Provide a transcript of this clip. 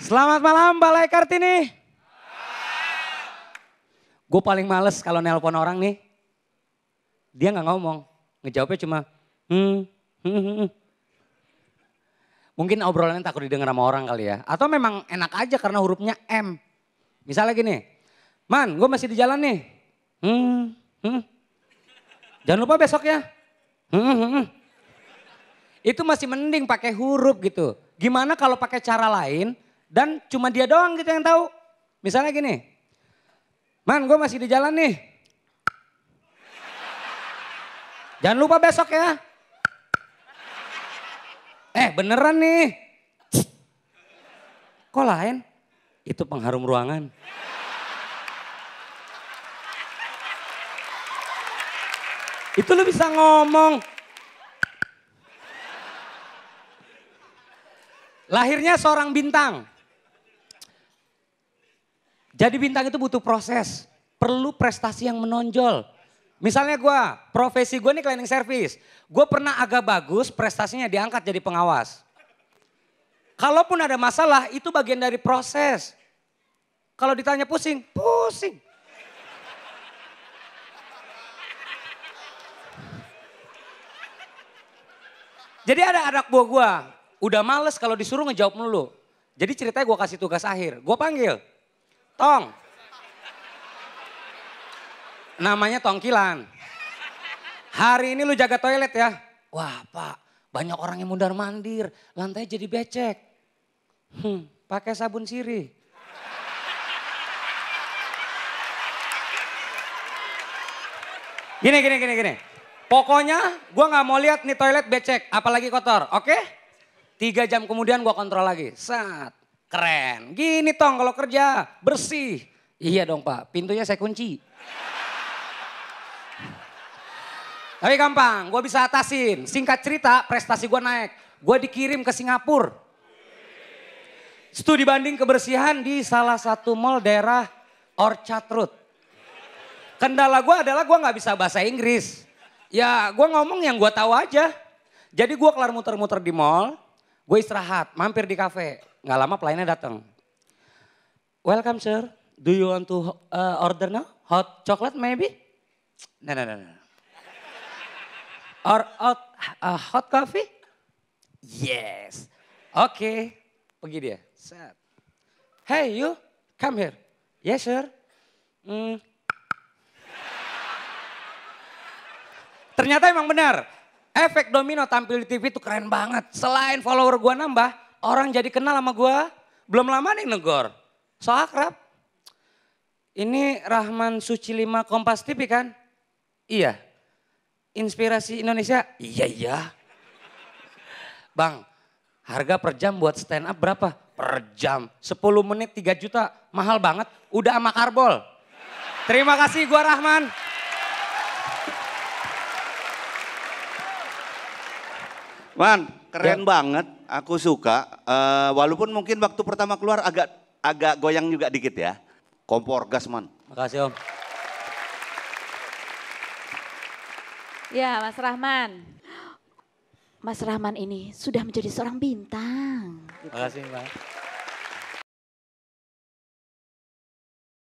Selamat malam Balai Kartini. Gue paling males kalau nelpon orang nih. Dia nggak ngomong, ngejawabnya cuma hmm, hmm, hmm, hmm. Mungkin obrolannya takut didengar sama orang kali ya. Atau memang enak aja karena hurufnya M. Misalnya gini, Man, gue masih di jalan nih. Hmm, hmm. Jangan lupa besok ya. Hmm, hmm, hmm, hmm. Itu masih mending pakai huruf gitu. Gimana kalau pakai cara lain? Dan cuma dia doang kita gitu yang tahu. Misalnya gini, man gue masih di jalan nih. Jangan lupa besok ya. Eh beneran nih. Kok lain? Itu pengharum ruangan. Itu lu bisa ngomong. Lahirnya seorang bintang. Jadi bintang itu butuh proses. Perlu prestasi yang menonjol. Misalnya gue, profesi gue nih cleaning service. Gue pernah agak bagus, prestasinya diangkat jadi pengawas. Kalaupun ada masalah, itu bagian dari proses. Kalau ditanya pusing, pusing. Jadi ada anak buah gue, udah males kalau disuruh ngejawab melulu. Jadi ceritanya gue kasih tugas akhir, gue panggil. Tong. Namanya tongkilan. Hari ini lu jaga toilet ya. Wah pak, banyak orang yang mundar mandir. Lantai jadi becek. Hmm, pakai sabun sirih. Gini, gini, gini, gini. Pokoknya gue gak mau lihat nih toilet becek, apalagi kotor, oke? Okay? Tiga jam kemudian gue kontrol lagi. Sat, Keren. Gini tong kalau kerja, bersih. Iya dong pak, pintunya saya kunci. Tapi gampang, gue bisa atasin. Singkat cerita, prestasi gue naik. Gue dikirim ke Singapura. Studi banding kebersihan di salah satu mall daerah Orchard Road. Kendala gue adalah gue gak bisa bahasa Inggris. Ya gue ngomong yang gue tahu aja. Jadi gue kelar muter-muter di mall. Gue istirahat, mampir di kafe. Nggak lama pelayannya datang. Welcome sir, do you want to uh, order now? Hot chocolate maybe? No, no, no, no. Or hot, uh, hot coffee? Yes. Oke. Okay. Pergi dia. Set. Hey you, come here. Yes sir. Hmm. Ternyata emang benar efek domino tampil di TV itu keren banget. Selain follower gue nambah, orang jadi kenal sama gue. Belum lama nih negor. So akrab. Ini Rahman Suci 5 Kompas TV kan? Iya. Inspirasi Indonesia? Iya, iya. Bang, harga per jam buat stand up berapa? Per jam. 10 menit 3 juta. Mahal banget. Udah sama karbol. Terima kasih gue Rahman. Man, keren ya. banget. Aku suka. Uh, walaupun mungkin waktu pertama keluar agak agak goyang juga dikit ya. Kompor gas, Man. Makasih, Om. Ya, Mas Rahman. Mas Rahman ini sudah menjadi seorang bintang. Makasih, Mbak.